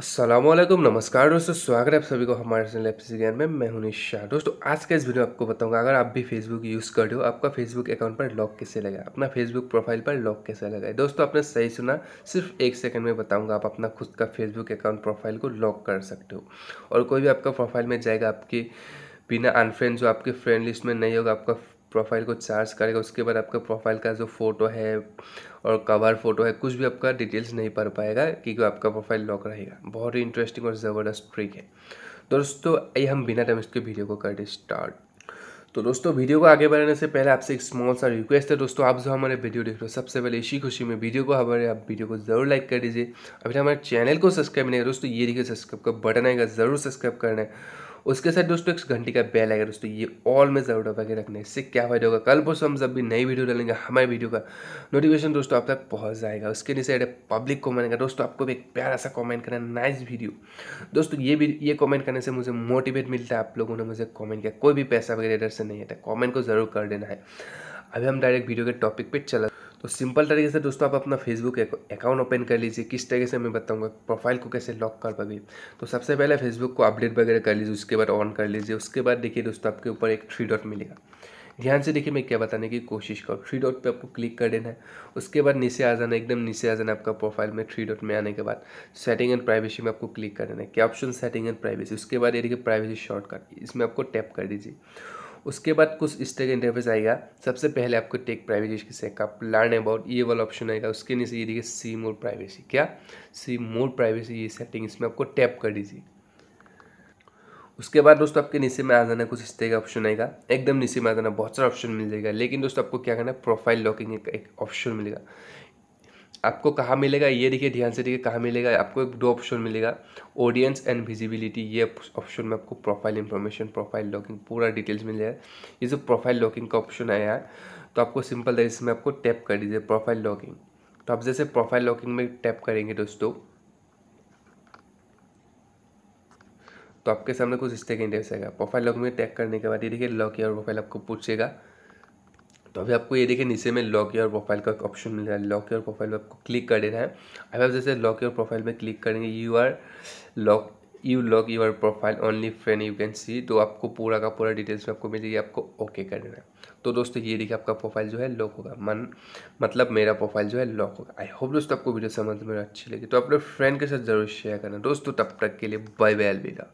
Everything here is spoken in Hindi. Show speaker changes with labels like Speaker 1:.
Speaker 1: असलम नमस्कार दोस्तों स्वागत है आप सभी को हमारे चैनल ज्ञान में मैं हूं निशा दोस्तों आज का इस वीडियो आपको बताऊंगा अगर आप भी फेसबुक यूज़ कर रहे हो आपका फेसबुक अकाउंट पर लॉक कैसे लगाए अपना फेसबुक प्रोफाइल पर लॉक कैसे लगाए दोस्तों आपने सही सुना सिर्फ एक सेकंड में बताऊँगा आप अपना खुद का फेसबुक अकाउंट प्रोफाइल को लॉक कर सकते हो और कोई भी आपका प्रोफाइल में जाएगा आपके बिना अनफ्रेंड जो आपके फ्रेंड लिस्ट में नहीं होगा आपका प्रोफाइल को चार्ज करेगा उसके बाद आपका प्रोफाइल का जो फ़ोटो है और कवर फ़ोटो है कुछ भी आपका डिटेल्स नहीं पढ़ पाएगा क्योंकि आपका प्रोफाइल लॉक रहेगा बहुत ही इंटरेस्टिंग और ज़बरदस्त ट्रिक है दोस्तों ये हम बिना टाइम इसके वीडियो को करते स्टार्ट तो दोस्तों वीडियो को आगे बढ़ाने से पहले आपसे एक स्मॉल सा रिक्वेस्ट है दोस्तों आप जो हमारे वीडियो देख रहे हो सबसे पहले इसी खुशी में वीडियो को हमारे आप वीडियो को जरूर लाइक कर दीजिए अभी हमारे चैनल को सब्सक्राइब नहीं दोस्तों ये देखिए सब्सक्राइब का बटन आएगा ज़रूर सब्सक्राइब करना है उसके साथ दोस्तों एक घंटे का बेल आएगा दोस्तों ये ऑल में जरूर दबा के रखना है इससे क्या फायदा होगा कल परसों हम जब भी नई वीडियो डालेंगे हमारे वीडियो का नोटिफिकेशन दोस्तों आप तक पहुँच जाएगा उसके नीचे पब्लिक कॉमेंट का दोस्तों आपको भी एक प्यारा सा कॉमेंट करना नाइस वीडियो दोस्तों ये ये कॉमेंट करने से मुझे मोटिवेट मिलता है आप लोगों ने मुझे कॉमेंट किया कोई भी पैसा वगैरह इधर से नहीं आता कॉमेंट को जरूर कर देना है अभी हम डायरेक्ट वीडियो के टॉपिक पर चला तो सिंपल तरीके से दोस्तों आप अपना फेसबुक अकाउंट ओपन कर लीजिए किस तरीके से मैं बताऊंगा प्रोफाइल को कैसे लॉक कर पाओगे तो सबसे पहले फेसबुक को अपडेट वगैरह कर लीजिए उसके बाद ऑन कर लीजिए उसके बाद देखिए दोस्तों आपके ऊपर एक थ्री डॉट मिलेगा ध्यान से देखिए मैं क्या बताने की कोशिश करूँ थ्री डॉट पे आपको क्लिक कर देना है उसके बाद नीचे आ जाना एकदम नीचे आ जाना आपका प्रोफाइल में थ्री डॉट में आने के बाद सेटिंग एंड प्राइवेसी में आपको क्लिक कर देना है क्या ऑप्शन सेटिंग एंड प्राइवेसी उसके बाद ये देखिए प्राइवेसी शॉर्टकट इसमें आपको टैप कर दीजिए उसके बाद कुछ इस तरह का इंटरफेस आएगा सबसे पहले आपको take privacy checkup learn about ये वाला ऑप्शन आएगा उसके नीचे ये देखिए सी मोर प्राइवेसी क्या सी मोर प्राइवेसी ये सेटिंग इसमें आपको टैप कर दीजिए उसके बाद दोस्तों आपके नीचे में आ जाना कुछ इस तरह का ऑप्शन आएगा एकदम नीचे में आ जाना बहुत सारा ऑप्शन मिल जाएगा लेकिन दोस्तों आपको क्या करना है प्रोफाइल लॉकिंग एक ऑप्शन मिलेगा आपको कहाँ मिलेगा ये देखिए ध्यान से देखिए कहाँ मिलेगा आपको एक दो ऑप्शन मिलेगा ऑडियंस एंड विजिबिलिटी ये ऑप्शन में आपको प्रोफाइल इन्फॉर्मेशन प्रोफाइल लॉकिंग पूरा डिटेल्स मिल जाएगा ये जो प्रोफाइल लॉकिंग का ऑप्शन आया है तो आपको सिंपल तरीके से आपको टैप कर दीजिए प्रोफाइल लॉकिंग तो आप जैसे प्रोफाइल लॉकिंग में टैप करेंगे दोस्तों तो आपके सामने कुछ का इंटरेस्ट आएगा प्रोफाइल लॉकिंग में टैप करने के बाद ये देखिए लॉक योर प्रोफाइल आपको पूछेगा तो अभी आपको ये देखिए नीचे में लॉक योर प्रोफाइल का ऑप्शन मिल रहा है लॉक योर प्रोफाइल में आपको क्लिक कर देना है अभी आप जैसे लॉक योर प्रोफाइल में क्लिक करेंगे you are lock you lock your profile only friend you can see तो आपको पूरा का पूरा डिटेल्स में आपको मिल जाएगी आपको ओके कर देना है तो दोस्तों ये देखिए आपका प्रोफाइल जो है लॉक होगा मन मतलब मेरा प्रोफाइल जो है लॉक होगा आई होप दोस्तों आपको वीडियो समझ में अच्छी लगी तो अपने फ्रेंड के साथ जरूर शेयर करना दोस्तों तब तक के लिए बाय बाय अलविदा